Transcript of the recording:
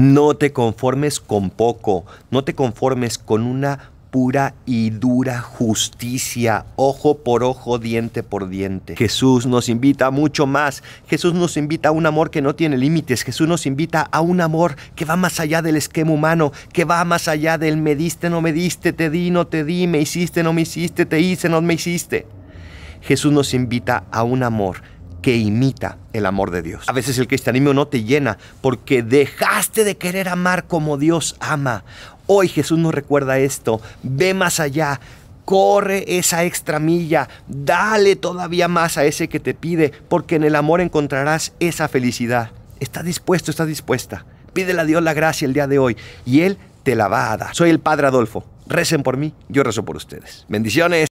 No te conformes con poco, no te conformes con una pura y dura justicia, ojo por ojo, diente por diente. Jesús nos invita a mucho más. Jesús nos invita a un amor que no tiene límites. Jesús nos invita a un amor que va más allá del esquema humano, que va más allá del me diste, no me diste, te di, no te di, me hiciste, no me hiciste, te hice, no me hiciste. Jesús nos invita a un amor que imita el amor de Dios. A veces el cristianismo no te llena porque dejaste de querer amar como Dios ama. Hoy Jesús nos recuerda esto. Ve más allá, corre esa extra milla, dale todavía más a ese que te pide, porque en el amor encontrarás esa felicidad. Está dispuesto? está dispuesta? Pídele a Dios la gracia el día de hoy y Él te la va a dar. Soy el Padre Adolfo. Recen por mí, yo rezo por ustedes. Bendiciones.